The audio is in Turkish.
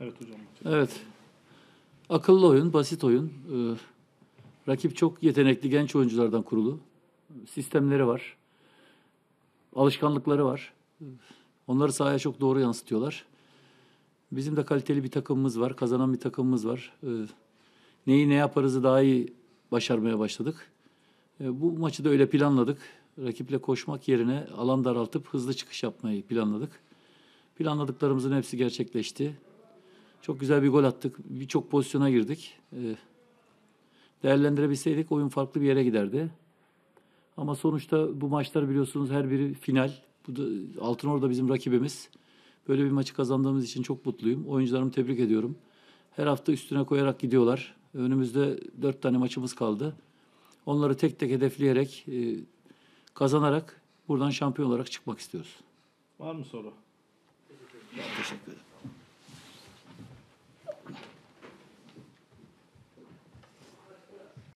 Evet hocam. Evet. Akıllı oyun, basit oyun. Ee, rakip çok yetenekli genç oyunculardan kurulu. Sistemleri var. Alışkanlıkları var. Onları sahaya çok doğru yansıtıyorlar. Bizim de kaliteli bir takımımız var. Kazanan bir takımımız var. Ee, neyi ne yaparızı daha iyi başarmaya başladık. Ee, bu maçı da öyle planladık. Rakiple koşmak yerine alan daraltıp hızlı çıkış yapmayı planladık. Planladıklarımızın hepsi gerçekleşti. Çok güzel bir gol attık. Birçok pozisyona girdik. Ee, değerlendirebilseydik oyun farklı bir yere giderdi. Ama sonuçta bu maçlar biliyorsunuz her biri final. Bu da Altınor da bizim rakibimiz. Böyle bir maçı kazandığımız için çok mutluyum. Oyuncularımı tebrik ediyorum. Her hafta üstüne koyarak gidiyorlar. Önümüzde dört tane maçımız kaldı. Onları tek tek hedefleyerek, e, kazanarak buradan şampiyon olarak çıkmak istiyoruz. Var mı soru? Teşekkür ederim.